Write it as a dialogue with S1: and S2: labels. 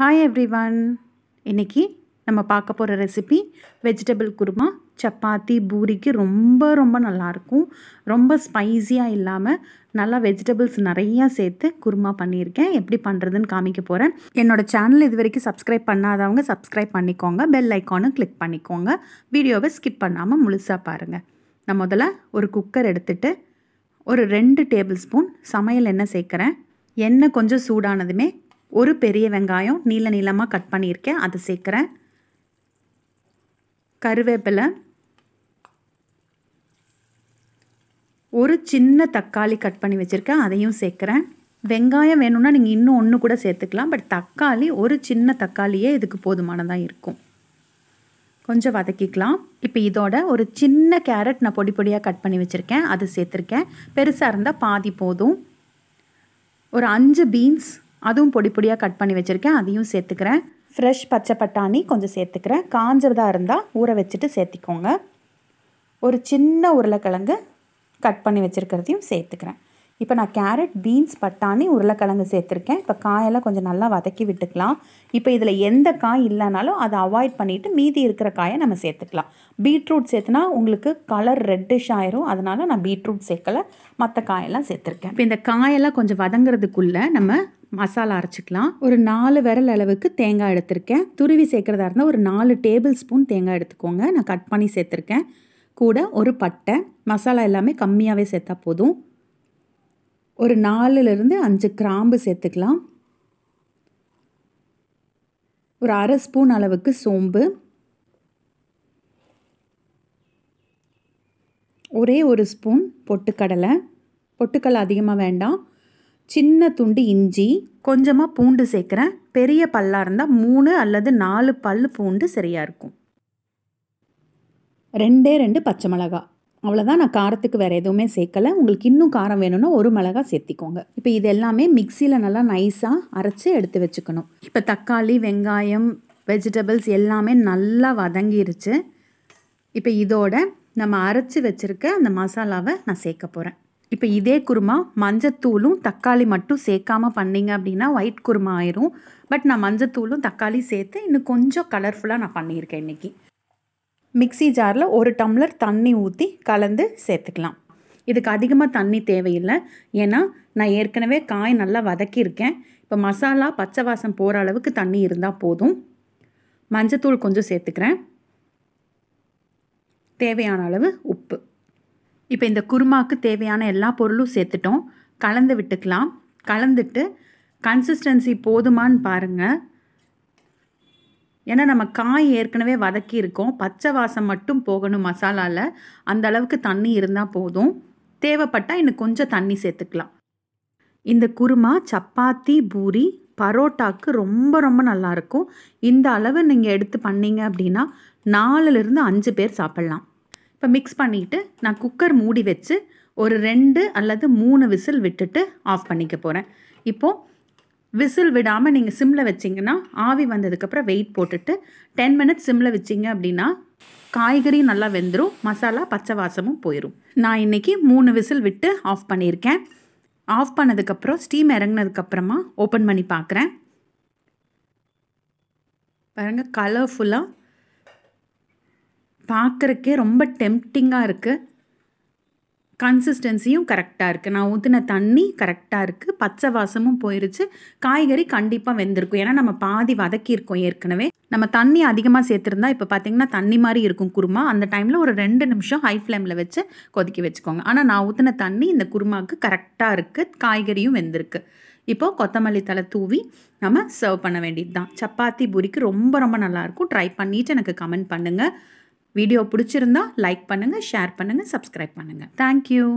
S1: hi everyone இன்றைக்கி நம்ம பார்க்க போகிற ரெசிபி வெஜிடபிள் குருமா சப்பாத்தி பூரிக்கு ரொம்ப ரொம்ப நல்லாயிருக்கும் ரொம்ப ஸ்பைஸியாக இல்லாமல் நல்லா வெஜிடபிள்ஸ் நிறையா சேர்த்து குருமா பண்ணியிருக்கேன் எப்படி பண்ணுறதுன்னு காமிக்க போகிறேன் என்னோட சேனல் இது வரைக்கும் சப்ஸ்கிரைப் பண்ணாதவங்க சப்ஸ்கிரைப் பண்ணிக்கோங்க பெல் ஐக்கானும் கிளிக் பண்ணிக்கோங்க வீடியோவை ஸ்கிப் பண்ணாமல் முழுசாக பாருங்கள் நான் முதல்ல ஒரு குக்கர் எடுத்துகிட்டு ஒரு ரெண்டு டேபிள் ஸ்பூன் சமையல் எண்ணெய் சேர்க்குறேன் எண்ணெய் கொஞ்சம் சூடானதுமே ஒரு பெரிய வெங்காயம் நீள நீளமாக கட் பண்ணியிருக்கேன் அதை சேர்க்குறேன் கருவேப்பிலை ஒரு சின்ன தக்காளி கட் பண்ணி வச்சுருக்கேன் அதையும் சேர்க்குறேன் வெங்காயம் வேணும்னா நீங்கள் இன்னும் ஒன்று கூட சேர்த்துக்கலாம் பட் தக்காளி ஒரு சின்ன தக்காளியே இதுக்கு போதுமானதாக இருக்கும் கொஞ்சம் வதக்கிக்கலாம் இப்போ இதோட ஒரு சின்ன கேரட் நான் பொடி பொடியாக கட் பண்ணி வச்சுருக்கேன் அது சேர்த்துருக்கேன் பெருசாக இருந்தால் பாதி போதும் ஒரு அஞ்சு பீன்ஸ் அதுவும் பொடி பொடியாக கட் பண்ணி வச்சுருக்கேன் அதையும் சேர்த்துக்கிறேன் ஃப்ரெஷ் பச்சை பட்டாணி கொஞ்சம் சேர்த்துக்கிறேன் காஞ்சதாக இருந்தால் ஊற வச்சுட்டு சேர்த்திக்கோங்க ஒரு சின்ன உருளைக்கிழங்கு கட் பண்ணி வச்சுருக்கிறதையும் சேர்த்துக்கிறேன் இப்போ நான் கேரட் பீன்ஸ் பட்டாணி உருளைக்கிழங்கு சேர்த்துருக்கேன் இப்போ காயெல்லாம் கொஞ்சம் நல்லா வதக்கி விட்டுக்கலாம் இப்போ இதில் எந்த காய் இல்லைனாலும் அதை அவாய்ட் பண்ணிவிட்டு மீதி இருக்கிற காயை நம்ம சேர்த்துக்கலாம் பீட்ரூட் சேர்த்துனா உங்களுக்கு கலர் ரெட்டிஷ் ஆயிரும் அதனால் நான் பீட்ரூட் சேர்க்கலை மற்ற காயெல்லாம் சேர்த்துருக்கேன் இப்போ இந்த காயெல்லாம் கொஞ்சம் வதங்கிறதுக்குள்ளே நம்ம மசாலா அரைச்சிக்கலாம் ஒரு நாலு விரல் அளவுக்கு தேங்காய் எடுத்திருக்கேன் துருவி சேர்க்குறதா இருந்தால் ஒரு நாலு டேபிள் ஸ்பூன் தேங்காய் எடுத்துக்கோங்க நான் கட் பண்ணி சேர்த்துருக்கேன் கூட ஒரு பட்டை மசாலா எல்லாமே கம்மியாகவே சேர்த்தா போதும் ஒரு நாலுலேருந்து அஞ்சு கிராம்பு சேர்த்துக்கலாம் ஒரு அரை ஸ்பூன் அளவுக்கு சோம்பு ஒரே ஒரு ஸ்பூன் பொட்டுக்கடலை பொட்டுக்கடலை அதிகமாக வேண்டாம் சின்ன துண்டு இஞ்சி கொஞ்சமாக பூண்டு சேர்க்குறேன் பெரிய பல்லாக இருந்தால் மூணு அல்லது நாலு பல் பூண்டு சரியாக இருக்கும் ரெண்டே ரெண்டு பச்சை மிளகா அவ்வளோதான் நான் காரத்துக்கு வேறு எதுவுமே சேர்க்கலை உங்களுக்கு இன்னும் காரம் வேணும்னா ஒரு மிளகா சேர்த்திக்கோங்க இப்போ இது எல்லாமே மிக்சியில் நல்லா நைஸாக அரைச்சி எடுத்து வச்சுக்கணும் இப்போ தக்காளி வெங்காயம் வெஜிடபிள்ஸ் எல்லாமே நல்லா வதங்கிருச்சு இப்போ இதோட நம்ம அரைச்சி வச்சுருக்க அந்த மசாலாவை நான் சேர்க்க போகிறேன் இப்போ இதே குருமா மஞ்சத்தூளும் தக்காளி மட்டும் சேர்க்காமல் பண்ணிங்க அப்படின்னா ஒயிட் குருமா ஆயிரும் பட் நான் மஞ்சத்தூளும் தக்காளி சேர்த்து இன்னும் கொஞ்சம் கலர்ஃபுல்லாக நான் பண்ணியிருக்கேன் இன்றைக்கி மிக்சி ஜாரில் ஒரு டம்ளர் தண்ணி ஊற்றி கலந்து சேர்த்துக்கலாம் இதுக்கு அதிகமாக தண்ணி தேவையில்லை ஏன்னா நான் ஏற்கனவே காய் நல்லா வதக்கியிருக்கேன் இப்போ மசாலா பச்சை வாசம் போகிற அளவுக்கு தண்ணி இருந்தால் போதும் மஞ்சத்தூள் கொஞ்சம் சேர்த்துக்கிறேன் தேவையான அளவு உப்பு இப்போ இந்த குருமாவுக்கு தேவையான எல்லா பொருளும் சேர்த்துட்டோம் கலந்து விட்டுக்கலாம் கலந்துட்டு கன்சிஸ்டன்சி போதுமான்னு பாருங்கள் ஏன்னா நம்ம காய் ஏற்கனவே வதக்கி இருக்கோம் பச்சை வாசம் மட்டும் போகணும் மசாலாவில் அந்த அளவுக்கு தண்ணி இருந்தால் போதும் தேவைப்பட்டால் இன்னும் கொஞ்சம் தண்ணி சேர்த்துக்கலாம் இந்த குருமா சப்பாத்தி பூரி பரோட்டாக்கு ரொம்ப ரொம்ப நல்லாயிருக்கும் இந்த அளவு நீங்கள் எடுத்து பண்ணீங்க அப்படின்னா நாலுலேருந்து அஞ்சு பேர் சாப்பிட்லாம் இப்போ மிக்ஸ் பண்ணிவிட்டு நான் குக்கர் மூடி வச்சு ஒரு ரெண்டு அல்லது மூணு விசில் விட்டுட்டு ஆஃப் பண்ணிக்க போகிறேன் இப்போது விசில் விடாமல் நீங்கள் சிம்மில் வச்சிங்கன்னா ஆவி வந்ததுக்கப்புறம் வெயிட் போட்டுட்டு டென் மினிட்ஸ் சிம்மில் வச்சிங்க அப்படின்னா காய்கறி நல்லா வெந்துடும் மசாலா பச்சை வாசமும் போயிடும் நான் இன்றைக்கி மூணு விசில் விட்டு ஆஃப் பண்ணியிருக்கேன் ஆஃப் பண்ணதுக்கப்புறம் ஸ்டீம் இறங்கினதுக்கப்புறமா ஓப்பன் பண்ணி பார்க்குறேன் பாருங்கள் கலர்ஃபுல்லாக பார்க்குறக்கே ரொம்ப டெம்ப்டிங்காக இருக்குது கன்சிஸ்டன்சியும் கரெக்டாக இருக்குது நான் ஊற்றின தண்ணி கரெக்டாக இருக்குது பச்சை வாசமும் போயிருச்சு காய்கறி கண்டிப்பாக வெந்திருக்கும் ஏன்னா நம்ம பாதி வதக்கியிருக்கோம் ஏற்கனவே நம்ம தண்ணி அதிகமாக சேர்த்துருந்தா இப்போ பார்த்திங்கன்னா தண்ணி மாதிரி இருக்கும் குருமா அந்த டைமில் ஒரு ரெண்டு நிமிஷம் ஹை ஃப்ளேமில் வச்சு கொதிக்க வச்சுக்கோங்க ஆனால் நான் ஊற்றின தண்ணி இந்த குருமாவுக்கு கரெக்டாக இருக்குது காய்கறியும் வெந்திருக்கு இப்போது கொத்தமல்லி தலை தூவி நம்ம சர்வ் பண்ண வேண்டியது தான் சப்பாத்தி பூரிக்கு ரொம்ப ரொம்ப நல்லாயிருக்கும் ட்ரை பண்ணிவிட்டு எனக்கு கமெண்ட் பண்ணுங்கள் வீடியோ பிடிச்சிருந்தா லைக் பண்ணுங்கள் ஷேர் பண்ணுங்கள் சப்ஸ்கிரைப் பண்ணுங்கள் தேங்க்யூ